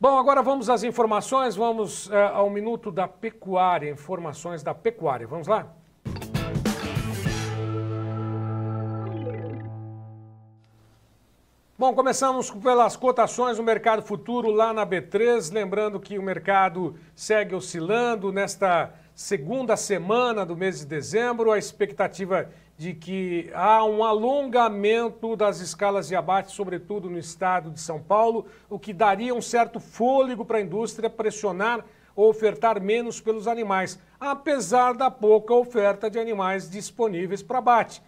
Bom, agora vamos às informações, vamos é, ao minuto da pecuária, informações da pecuária. Vamos lá? Bom, começamos pelas cotações do mercado futuro lá na B3. Lembrando que o mercado segue oscilando nesta segunda semana do mês de dezembro. A expectativa de que há um alongamento das escalas de abate, sobretudo no estado de São Paulo, o que daria um certo fôlego para a indústria pressionar ou ofertar menos pelos animais, apesar da pouca oferta de animais disponíveis para abate.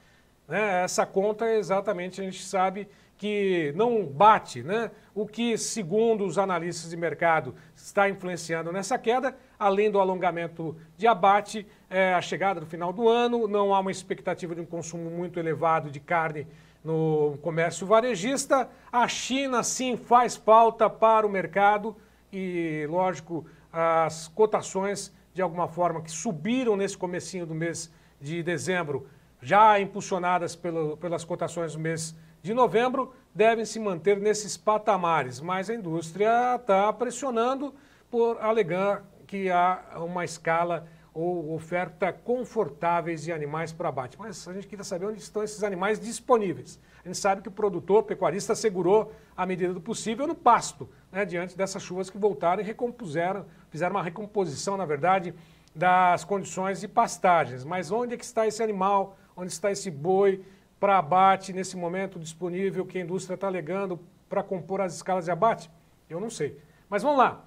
Né? Essa conta, é exatamente, a gente sabe que não bate né, o que, segundo os analistas de mercado, está influenciando nessa queda, além do alongamento de abate, é, a chegada do final do ano, não há uma expectativa de um consumo muito elevado de carne no comércio varejista. A China, sim, faz falta para o mercado e, lógico, as cotações, de alguma forma, que subiram nesse comecinho do mês de dezembro, já impulsionadas pelo, pelas cotações do mês de de novembro devem se manter nesses patamares, mas a indústria está pressionando por alegar que há uma escala ou oferta confortáveis de animais para abate. Mas a gente queria saber onde estão esses animais disponíveis. A gente sabe que o produtor, o pecuarista, segurou a medida do possível no pasto, né, diante dessas chuvas que voltaram e recompuseram, fizeram uma recomposição, na verdade, das condições de pastagens. Mas onde é que está esse animal? Onde está esse boi? para abate nesse momento disponível que a indústria está alegando para compor as escalas de abate? Eu não sei. Mas vamos lá.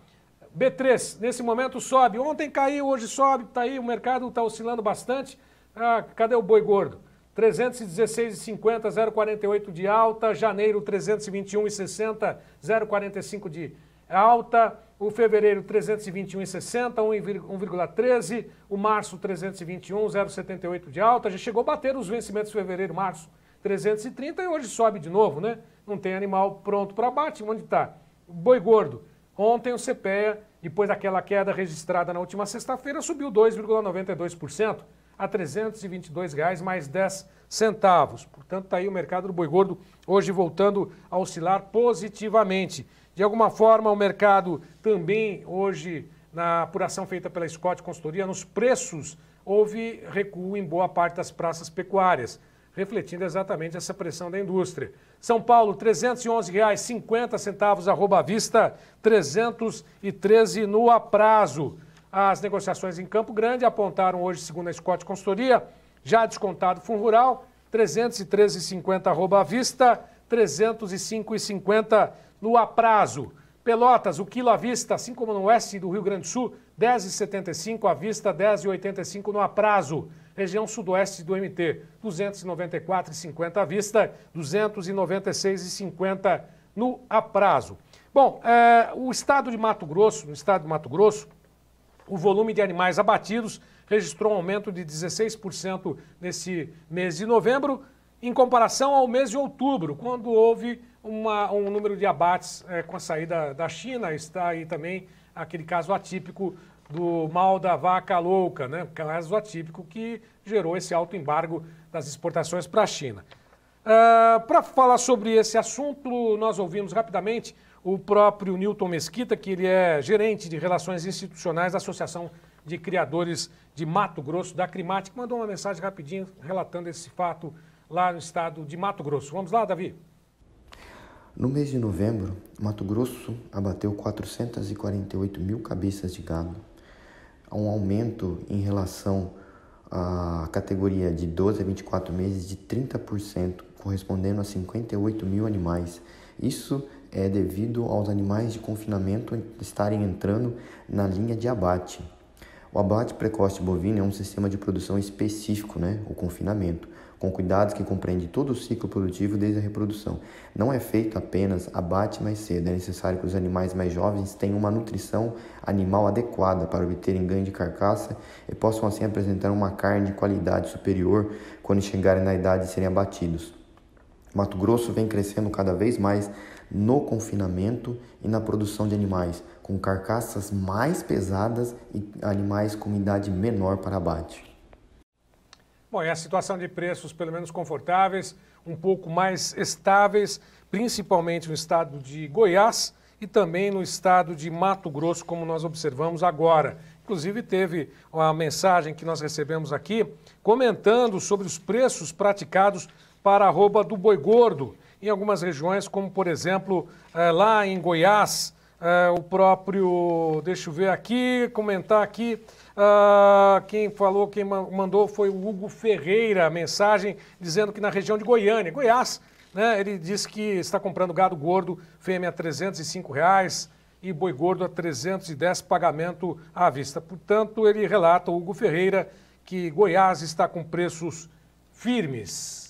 B3, nesse momento sobe. Ontem caiu, hoje sobe, está aí, o mercado está oscilando bastante. Ah, cadê o boi gordo? 316,50, 0,48 de alta. Janeiro, 321,60, 0,45 de alta, o fevereiro 321,60, 1,13, o março 321, 0,78 de alta, já chegou a bater os vencimentos de fevereiro, março 330 e hoje sobe de novo, né? Não tem animal pronto para abate, onde está? Boi gordo. Ontem o CPEA, depois daquela queda registrada na última sexta-feira, subiu 2,92% a R$ 322,10 mais 10 centavos. Portanto, está aí o mercado do boi gordo hoje voltando a oscilar positivamente. De alguma forma, o mercado também, hoje, na apuração feita pela Scott Consultoria, nos preços houve recuo em boa parte das praças pecuárias, refletindo exatamente essa pressão da indústria. São Paulo, R$ 311,50 arroba à vista, 313 no aprazo. As negociações em Campo Grande apontaram hoje, segundo a Scott Consultoria, já descontado Fundo Rural, 313,50 arroba à vista, 305,50 no aprazo. Pelotas, o quilo à vista, assim como no oeste do Rio Grande do Sul, 10,75 à vista, 10,85 no aprazo. Região sudoeste do MT, 294,50 à vista, 296,50 no aprazo. Bom, é, o estado de Mato Grosso, no estado de Mato Grosso, o volume de animais abatidos registrou um aumento de 16% nesse mês de novembro, em comparação ao mês de outubro, quando houve uma, um número de abates é, com a saída da China. Está aí também aquele caso atípico do mal da vaca louca, né? caso atípico que gerou esse alto embargo das exportações para a China. Uh, para falar sobre esse assunto, nós ouvimos rapidamente o próprio Newton Mesquita, que ele é gerente de relações institucionais da Associação de Criadores de Mato Grosso, da CRIMAT, que mandou uma mensagem rapidinho relatando esse fato lá no estado de Mato Grosso. Vamos lá, Davi. No mês de novembro, Mato Grosso abateu 448 mil cabeças de gado, um aumento em relação à categoria de 12 a 24 meses de 30%, correspondendo a 58 mil animais. Isso é devido aos animais de confinamento estarem entrando na linha de abate. O abate precoce bovino é um sistema de produção específico, né? o confinamento, com cuidados que compreende todo o ciclo produtivo desde a reprodução. Não é feito apenas abate mais cedo, é necessário que os animais mais jovens tenham uma nutrição animal adequada para obterem ganho de carcaça e possam assim apresentar uma carne de qualidade superior quando chegarem na idade de serem abatidos. Mato Grosso vem crescendo cada vez mais no confinamento e na produção de animais, com carcaças mais pesadas e animais com idade menor para abate. Bom, e a situação de preços, pelo menos confortáveis, um pouco mais estáveis, principalmente no estado de Goiás e também no estado de Mato Grosso, como nós observamos agora. Inclusive, teve uma mensagem que nós recebemos aqui comentando sobre os preços praticados para a arroba do boi gordo em algumas regiões, como por exemplo eh, lá em Goiás, eh, o próprio, deixa eu ver aqui, comentar aqui, ah, quem falou, quem mandou foi o Hugo Ferreira, mensagem dizendo que na região de Goiânia, Goiás, né, ele disse que está comprando gado gordo, fêmea a 305 reais, e boi gordo a 310 pagamento à vista. Portanto, ele relata, Hugo Ferreira, que Goiás está com preços firmes.